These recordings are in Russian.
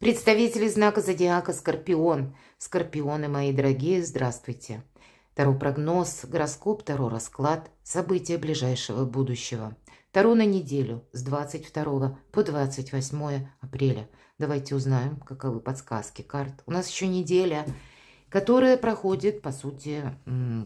Представители знака зодиака Скорпион. Скорпионы мои дорогие, здравствуйте. Таро прогноз, гороскоп, Таро расклад, события ближайшего будущего. Таро на неделю с 22 по 28 апреля. Давайте узнаем, каковы подсказки карт. У нас еще неделя, которая проходит, по сути,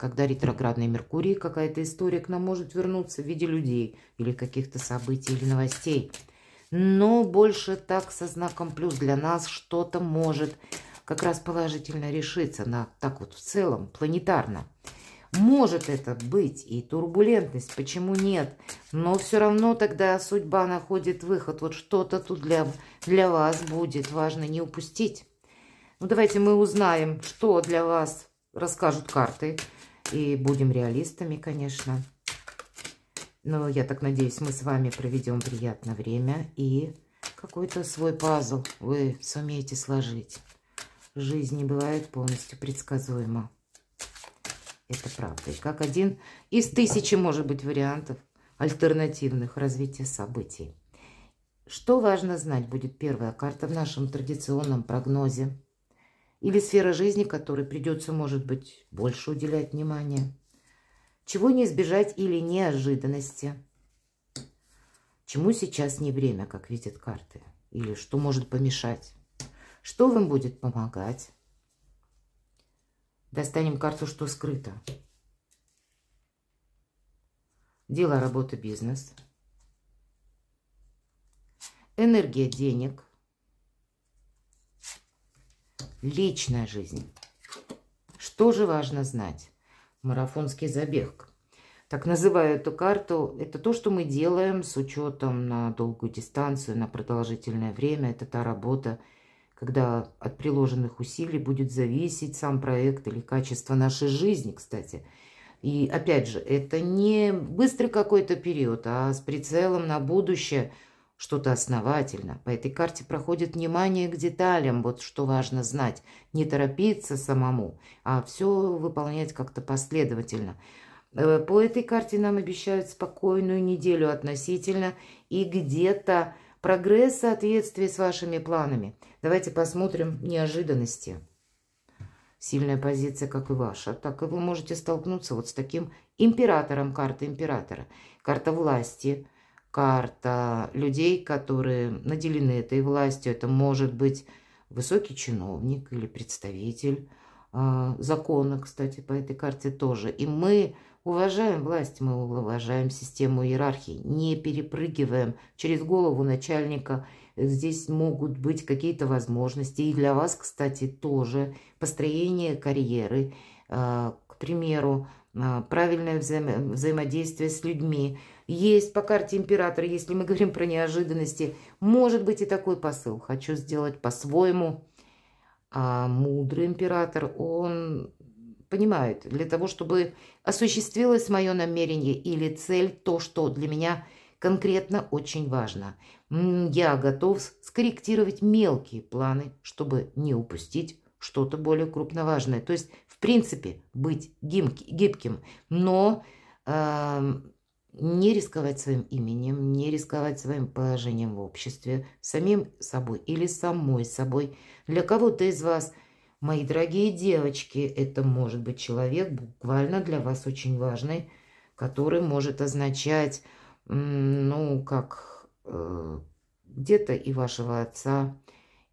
когда ретроградный Меркурий, какая-то история к нам может вернуться в виде людей или каких-то событий или новостей – но ну, больше так со знаком плюс для нас что-то может как раз положительно решиться, на, так вот в целом, планетарно. Может это быть и турбулентность, почему нет? Но все равно тогда судьба находит выход. Вот что-то тут для, для вас будет важно не упустить. Ну, давайте мы узнаем, что для вас расскажут карты. И будем реалистами, конечно. Но я так надеюсь, мы с вами проведем приятное время и какой-то свой пазл вы сумеете сложить. Жизнь не бывает полностью предсказуема. Это правда. И как один из тысячи, может быть, вариантов альтернативных развития событий. Что важно знать, будет первая карта в нашем традиционном прогнозе. Или сфера жизни, которой придется, может быть, больше уделять внимания чего не избежать или неожиданности. Чему сейчас не время, как видят карты? Или что может помешать? Что вам будет помогать? Достанем карту, что скрыто. Дело, работа, бизнес. Энергия денег. Личная жизнь. Что же важно знать? марафонский забег. Так называю эту карту. Это то, что мы делаем с учетом на долгую дистанцию, на продолжительное время. Это та работа, когда от приложенных усилий будет зависеть сам проект или качество нашей жизни, кстати. И опять же, это не быстрый какой-то период, а с прицелом на будущее – что-то основательно. По этой карте проходит внимание к деталям, вот что важно знать. Не торопиться самому, а все выполнять как-то последовательно. Э, по этой карте нам обещают спокойную неделю относительно и где-то прогресс соответствия с вашими планами. Давайте посмотрим неожиданности. Сильная позиция, как и ваша, так и вы можете столкнуться вот с таким императором, карта императора, карта власти – карта людей, которые наделены этой властью. Это может быть высокий чиновник или представитель э, закона, кстати, по этой карте тоже. И мы уважаем власть, мы уважаем систему иерархии, не перепрыгиваем через голову начальника. Здесь могут быть какие-то возможности. И для вас, кстати, тоже построение карьеры, э, к примеру, э, правильное взаимо взаимодействие с людьми – есть по карте императора, если мы говорим про неожиданности. Может быть и такой посыл. Хочу сделать по-своему. А мудрый император, он понимает, для того, чтобы осуществилось мое намерение или цель, то, что для меня конкретно очень важно. Я готов скорректировать мелкие планы, чтобы не упустить что-то более крупноважное. То есть, в принципе, быть гибким, но э, не рисковать своим именем, не рисковать своим положением в обществе, самим собой или самой собой. Для кого-то из вас, мои дорогие девочки, это может быть человек буквально для вас очень важный, который может означать, ну, как э, где-то и вашего отца,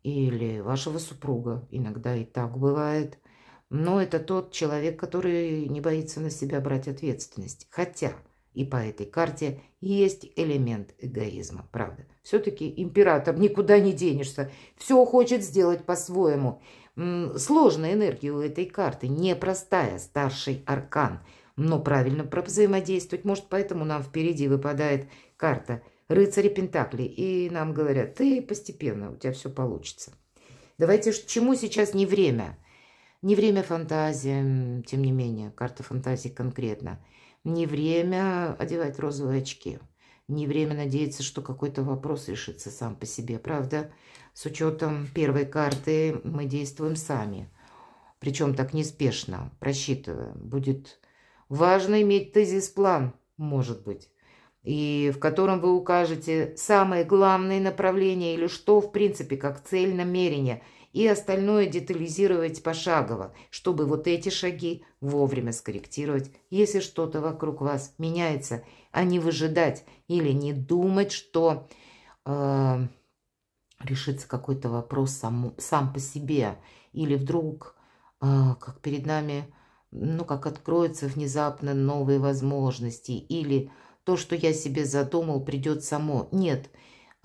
или вашего супруга, иногда и так бывает – но это тот человек, который не боится на себя брать ответственность. Хотя и по этой карте есть элемент эгоизма, правда. Все-таки император, никуда не денешься. Все хочет сделать по-своему. Сложная энергия у этой карты, непростая, старший аркан. Но правильно взаимодействовать может, поэтому нам впереди выпадает карта рыцаря Пентакли. И нам говорят, ты постепенно, у тебя все получится. Давайте, чему сейчас не время? Не время фантазии, тем не менее, карта фантазии конкретно – не время одевать розовые очки. Не время надеяться, что какой-то вопрос решится сам по себе. Правда, с учетом первой карты мы действуем сами. Причем так неспешно, просчитывая. Будет важно иметь тезис-план, может быть и в котором вы укажете самые главные направления или что, в принципе, как цель намерения, и остальное детализировать пошагово, чтобы вот эти шаги вовремя скорректировать, если что-то вокруг вас меняется, а не выжидать или не думать, что э, решится какой-то вопрос сам, сам по себе, или вдруг, э, как перед нами, ну, как откроются внезапно новые возможности, или то, что я себе задумал, придет само. Нет,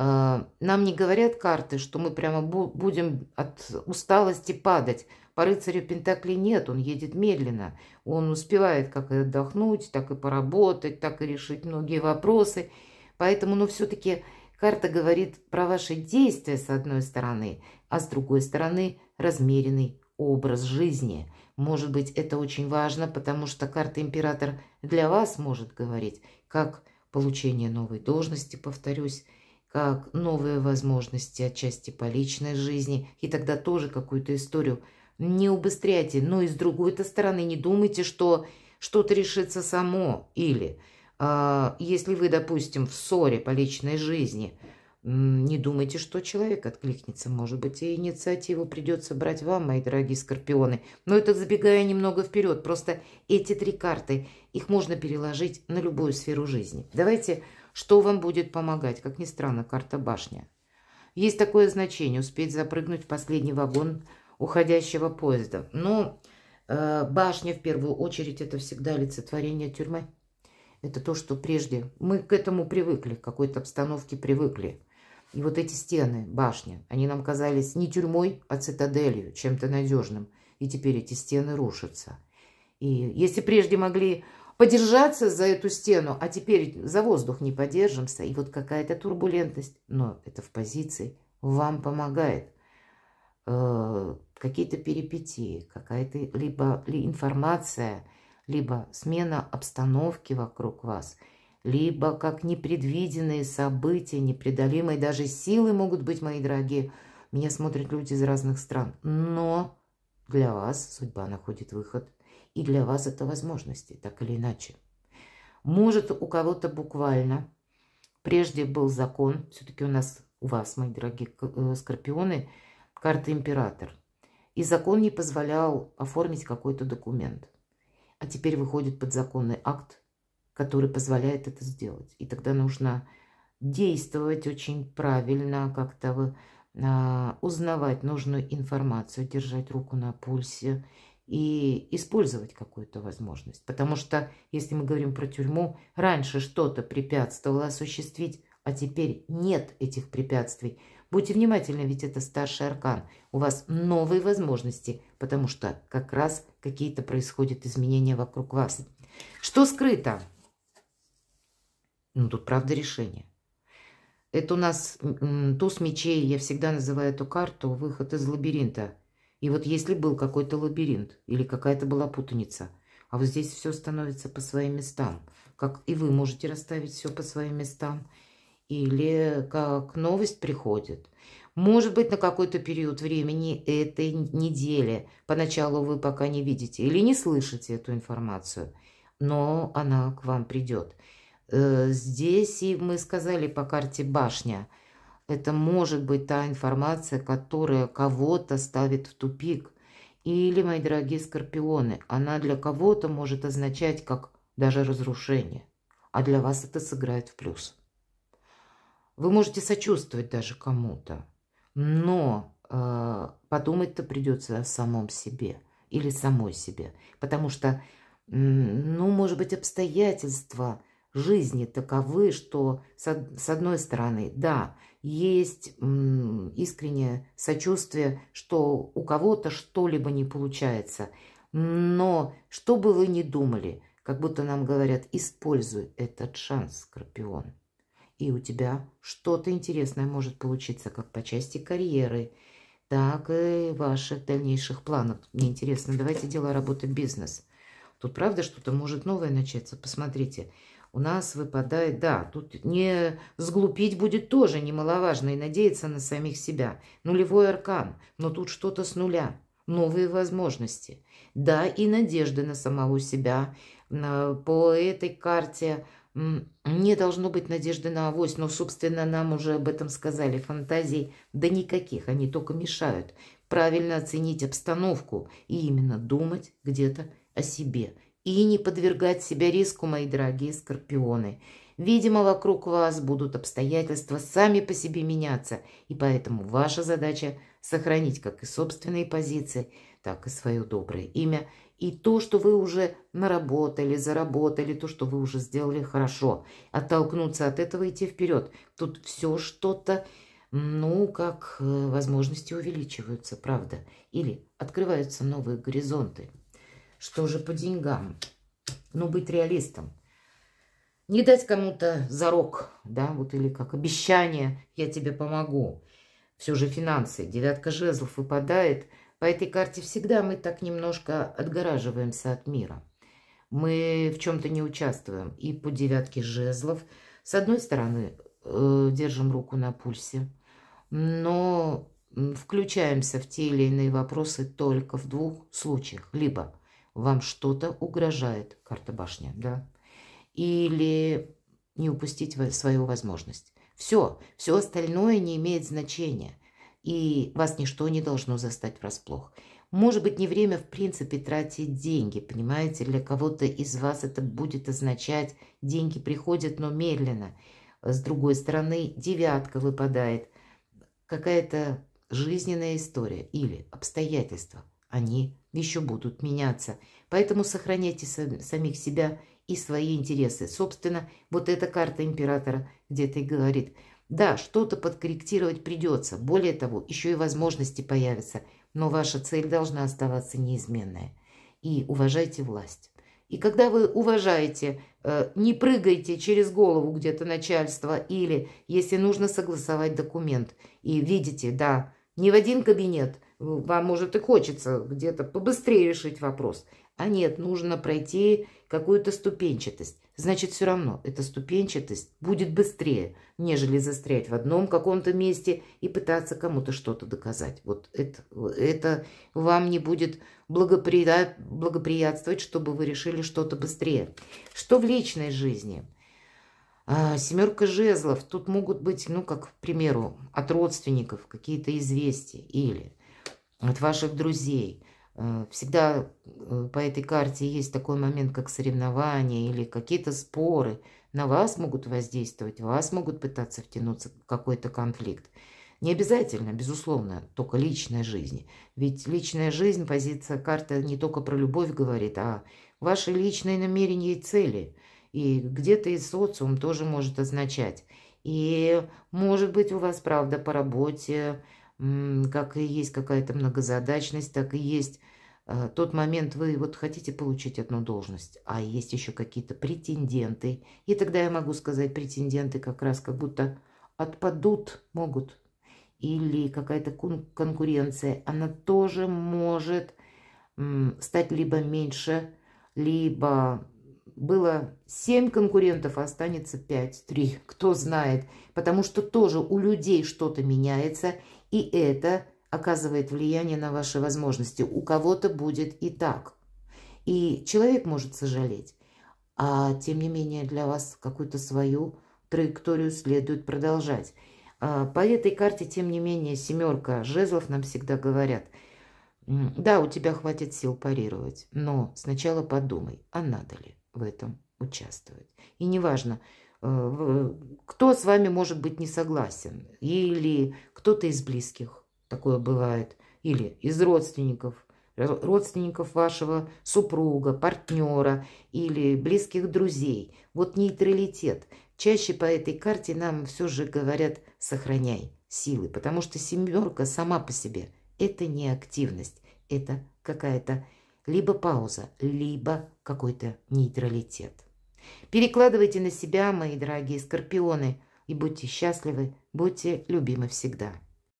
э, нам не говорят карты, что мы прямо будем от усталости падать. По рыцарю Пентакли нет, он едет медленно. Он успевает как и отдохнуть, так и поработать, так и решить многие вопросы. Поэтому, ну, все-таки карта говорит про ваши действия с одной стороны, а с другой стороны размеренный образ жизни – может быть, это очень важно, потому что карта император для вас может говорить, как получение новой должности, повторюсь, как новые возможности отчасти по личной жизни, и тогда тоже какую-то историю. Не убыстряйте, но и с другой-то стороны не думайте, что что-то решится само. Или э, если вы, допустим, в ссоре по личной жизни – не думайте, что человек откликнется. Может быть, и инициативу придется брать вам, мои дорогие скорпионы. Но это забегая немного вперед. Просто эти три карты, их можно переложить на любую сферу жизни. Давайте, что вам будет помогать? Как ни странно, карта башня. Есть такое значение – успеть запрыгнуть в последний вагон уходящего поезда. Но э, башня, в первую очередь, это всегда олицетворение тюрьмы. Это то, что прежде мы к этому привыкли, к какой-то обстановке привыкли. И вот эти стены, башни, они нам казались не тюрьмой, а цитаделью, чем-то надежным. И теперь эти стены рушатся. И если прежде могли подержаться за эту стену, а теперь за воздух не подержимся, и вот какая-то турбулентность, но это в позиции, вам помогает. Э, какие-то перипетии, какая-то либо информация, либо смена обстановки вокруг вас – либо как непредвиденные события, непреодолимые даже силы могут быть, мои дорогие. Меня смотрят люди из разных стран. Но для вас судьба находит выход. И для вас это возможности, так или иначе. Может, у кого-то буквально. Прежде был закон, все-таки у нас, у вас, мои дорогие э, скорпионы, карта император. И закон не позволял оформить какой-то документ. А теперь выходит подзаконный акт, который позволяет это сделать. И тогда нужно действовать очень правильно, как-то а, узнавать нужную информацию, держать руку на пульсе и использовать какую-то возможность. Потому что, если мы говорим про тюрьму, раньше что-то препятствовало осуществить, а теперь нет этих препятствий. Будьте внимательны, ведь это старший аркан. У вас новые возможности, потому что как раз какие-то происходят изменения вокруг вас. Что скрыто? Ну, тут правда решение. Это у нас туз мечей, я всегда называю эту карту выход из лабиринта. И вот если был какой-то лабиринт или какая-то была путаница, а вот здесь все становится по своим местам, как и вы можете расставить все по своим местам, или как новость приходит. Может быть, на какой-то период времени этой недели поначалу вы пока не видите или не слышите эту информацию, но она к вам придет. Э, здесь и мы сказали по карте башня. Это может быть та информация, которая кого-то ставит в тупик. Или, мои дорогие скорпионы, она для кого-то может означать как даже разрушение. А для вас это сыграет в плюс. Вы можете сочувствовать даже кому-то, но э, подумать-то придется о самом себе или самой себе. Потому что, ну, может быть, обстоятельства – жизни таковы, что с одной стороны, да, есть искреннее сочувствие, что у кого-то что-либо не получается, но что бы вы ни думали, как будто нам говорят, используй этот шанс, Скорпион. И у тебя что-то интересное может получиться как по части карьеры, так и ваших дальнейших планов. Мне интересно, давайте дело работы бизнес. Тут правда что-то может новое начаться. Посмотрите, у нас выпадает, да, тут не сглупить будет тоже немаловажно и надеяться на самих себя. Нулевой аркан, но тут что-то с нуля, новые возможности. Да, и надежды на самого себя. По этой карте не должно быть надежды на авось, но, собственно, нам уже об этом сказали. Фантазий, да никаких, они только мешают. Правильно оценить обстановку и именно думать где-то о себе – и не подвергать себя риску, мои дорогие скорпионы. Видимо, вокруг вас будут обстоятельства сами по себе меняться, и поэтому ваша задача – сохранить как и собственные позиции, так и свое доброе имя, и то, что вы уже наработали, заработали, то, что вы уже сделали хорошо. Оттолкнуться от этого и идти вперед. Тут все что-то, ну, как э, возможности увеличиваются, правда, или открываются новые горизонты. Что же по деньгам? Ну, быть реалистом. Не дать кому-то зарок, да, вот или как обещание «я тебе помогу». Все же финансы. Девятка жезлов выпадает. По этой карте всегда мы так немножко отгораживаемся от мира. Мы в чем-то не участвуем. И по девятке жезлов, с одной стороны, э, держим руку на пульсе, но включаемся в те или иные вопросы только в двух случаях. Либо вам что-то угрожает, карта башня, да, или не упустить свою возможность. Все, все остальное не имеет значения, и вас ничто не должно застать врасплох. Может быть, не время, в принципе, тратить деньги, понимаете? Для кого-то из вас это будет означать, деньги приходят, но медленно. С другой стороны, девятка выпадает. Какая-то жизненная история или обстоятельства, они еще будут меняться. Поэтому сохраняйте самих себя и свои интересы. Собственно, вот эта карта императора где-то и говорит. Да, что-то подкорректировать придется. Более того, еще и возможности появятся. Но ваша цель должна оставаться неизменная. И уважайте власть. И когда вы уважаете, э, не прыгайте через голову где-то начальство или, если нужно, согласовать документ. И видите, да, не в один кабинет – вам, может, и хочется где-то побыстрее решить вопрос. А нет, нужно пройти какую-то ступенчатость. Значит, все равно эта ступенчатость будет быстрее, нежели застрять в одном каком-то месте и пытаться кому-то что-то доказать. Вот это, это вам не будет благоприятствовать, чтобы вы решили что-то быстрее. Что в личной жизни? А, семерка жезлов. Тут могут быть, ну, как, к примеру, от родственников какие-то известия или от ваших друзей. Э, всегда э, по этой карте есть такой момент, как соревнования или какие-то споры. На вас могут воздействовать, вас могут пытаться втянуться в какой-то конфликт. Не обязательно, безусловно, только личная жизнь. Ведь личная жизнь, позиция карта не только про любовь говорит, а ваши личные намерения и цели. И где-то и социум тоже может означать. И может быть у вас, правда, по работе как и есть какая-то многозадачность, так и есть э, тот момент вы вот хотите получить одну должность, а есть еще какие-то претенденты. И тогда я могу сказать, претенденты как раз как будто отпадут, могут. Или какая-то кон конкуренция, она тоже может стать либо меньше, либо было 7 конкурентов, а останется 5, 3, кто знает. Потому что тоже у людей что-то меняется, и это оказывает влияние на ваши возможности. У кого-то будет и так. И человек может сожалеть. А тем не менее для вас какую-то свою траекторию следует продолжать. А, по этой карте, тем не менее, семерка жезлов нам всегда говорят. Да, у тебя хватит сил парировать, но сначала подумай, а надо ли в этом участвовать. И неважно, важно Э, кто с вами может быть не согласен, или кто-то из близких, такое бывает, или из родственников, э, родственников вашего супруга, партнера или близких друзей. Вот нейтралитет. Чаще по этой карте нам все же говорят «сохраняй силы», потому что семерка сама по себе – это не активность, это какая-то либо пауза, либо какой-то нейтралитет. Перекладывайте на себя, мои дорогие скорпионы, и будьте счастливы, будьте любимы всегда.